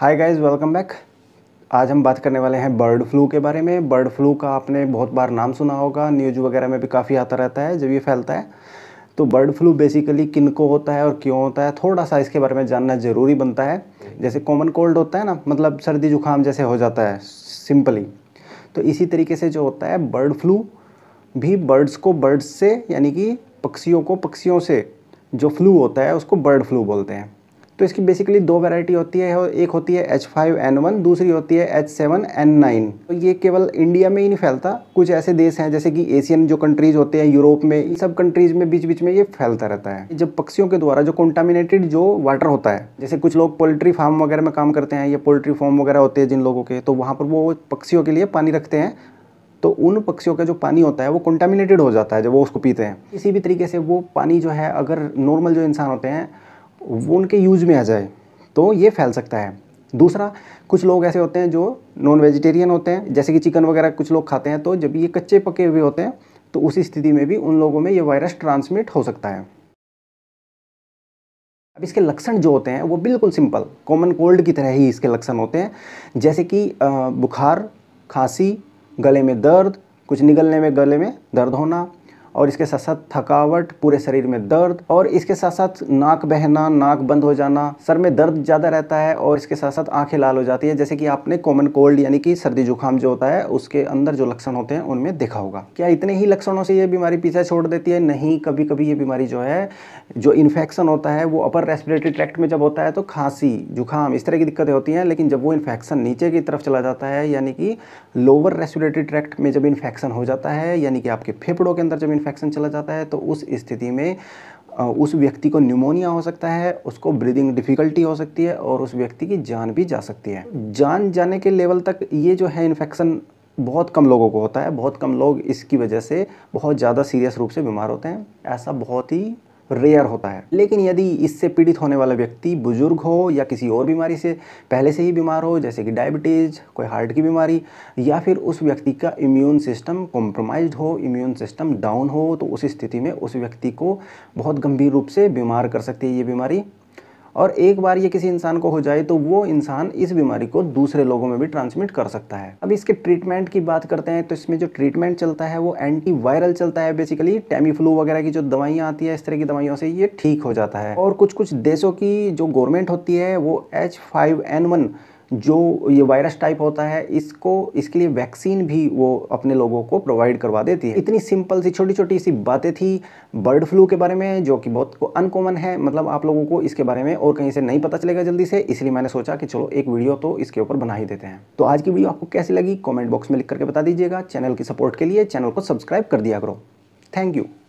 hi guys welcome back आज हम बात करने वाले हैं बर्ड फ्लू के बारे में बर्ड फ्लू का आपने बहुत बार नाम सुना होगा न्यूज वगैरह में भी काफ़ी आता रहता है जब ये फैलता है तो बर्ड फ्लू बेसिकली किन को होता है और क्यों होता है थोड़ा सा इसके बारे में जानना ज़रूरी बनता है जैसे कॉमन कोल्ड होता है ना मतलब सर्दी जुकाम जैसे हो जाता है सिंपली तो इसी तरीके से जो होता है बर्ड फ्लू भी बर्ड्स को बर्ड्स से यानी कि पक्षियों को पक्षियों से जो फ्लू होता है उसको बर्ड फ्लू बोलते हैं तो इसकी बेसिकली दो वैरायटी होती है एक होती है एच फाइव एन वन दूसरी होती है एच सेवन एन नाइन तो ये केवल इंडिया में ही नहीं फैलता कुछ ऐसे देश हैं जैसे कि एशियन जो कंट्रीज होते हैं यूरोप में इन सब कंट्रीज में बीच बीच में ये फैलता रहता है जब पक्षियों के द्वारा जो कॉन्टामिनेटेड जो वाटर होता है जैसे कुछ लोग पोल्ट्री फार्म वगैरह में काम करते हैं या पोल्ट्री फार्म वगैरह होते हैं जिन लोगों के तो वहाँ पर वो पक्षियों के लिए पानी रखते हैं तो उन पक्षियों का जो पानी होता है वो कंटामिनेटेड हो जाता है जब वो उसको पीते हैं किसी भी तरीके से वो पानी जो है अगर नॉर्मल जो इंसान होते हैं वो उनके यूज में आ जाए तो ये फैल सकता है दूसरा कुछ लोग ऐसे होते हैं जो नॉन वेजिटेरियन होते हैं जैसे कि चिकन वगैरह कुछ लोग खाते हैं तो जब ये कच्चे पके हुए होते हैं तो उसी स्थिति में भी उन लोगों में ये वायरस ट्रांसमिट हो सकता है अब इसके लक्षण जो होते हैं वो बिल्कुल सिंपल कॉमन कोल्ड की तरह ही इसके लक्षण होते हैं जैसे कि बुखार खांसी गले में दर्द कुछ निगलने में गले में दर्द होना और इसके साथ साथ थकावट पूरे शरीर में दर्द और इसके साथ साथ नाक बहना नाक बंद हो जाना सर में दर्द ज़्यादा रहता है और इसके साथ साथ आंखें लाल हो जाती है जैसे कि आपने कॉमन कोल्ड यानी कि सर्दी जुकाम जो होता है उसके अंदर जो लक्षण होते हैं उनमें देखा होगा क्या इतने ही लक्षणों से ये बीमारी पीछे छोड़ देती है नहीं कभी कभी ये बीमारी जो है जो इन्फेक्शन होता है वो अपर रेस्पिरेटरी ट्रैक्ट में जब होता है तो खांसी जुकाम इस तरह की दिक्कतें होती हैं लेकिन जब वो इन्फेक्शन नीचे की तरफ चला जाता है यानी कि लोअर रेस्पिरेटरी ट्रैक्ट में जब इन्फेक्शन हो जाता है यानी कि आपके फेफड़ों के अंदर जब इन्फेक्शन चला जाता है तो उस स्थिति में उस व्यक्ति को न्यूमोनिया हो सकता है उसको ब्रीदिंग डिफ़िकल्टी हो सकती है और उस व्यक्ति की जान भी जा सकती है जान जाने के लेवल तक ये जो है इन्फेक्शन बहुत कम लोगों को होता है बहुत कम लोग इसकी वजह से बहुत ज़्यादा सीरियस रूप से बीमार होते हैं ऐसा बहुत ही रेयर होता है लेकिन यदि इससे पीड़ित होने वाला व्यक्ति बुजुर्ग हो या किसी और बीमारी से पहले से ही बीमार हो जैसे कि डायबिटीज़ कोई हार्ट की बीमारी या फिर उस व्यक्ति का इम्यून सिस्टम कॉम्प्रोमाइज हो इम्यून सिस्टम डाउन हो तो उस स्थिति में उस व्यक्ति को बहुत गंभीर रूप से बीमार कर सकती है ये बीमारी और एक बार ये किसी इंसान को हो जाए तो वो इंसान इस बीमारी को दूसरे लोगों में भी ट्रांसमिट कर सकता है अब इसके ट्रीटमेंट की बात करते हैं तो इसमें जो ट्रीटमेंट चलता है वो एंटी वायरल चलता है बेसिकली टेमीफ्लू वगैरह की जो दवाइयाँ आती है इस तरह की दवाइयों से ये ठीक हो जाता है और कुछ कुछ देशों की जो गवर्नमेंट होती है वो एच फाइव एन वन जो ये वायरस टाइप होता है इसको इसके लिए वैक्सीन भी वो अपने लोगों को प्रोवाइड करवा देती है इतनी सिंपल सी छोटी छोटी सी बातें थी बर्ड फ्लू के बारे में जो कि बहुत अनकॉमन है मतलब आप लोगों को इसके बारे में और कहीं से नहीं पता चलेगा जल्दी से इसलिए मैंने सोचा कि चलो एक वीडियो तो इसके ऊपर बना ही देते हैं तो आज की वीडियो आपको कैसी लगी कॉमेंट बॉक्स में लिख करके बता दीजिएगा चैनल की सपोर्ट के लिए चैनल को सब्सक्राइब कर दिया करो थैंक यू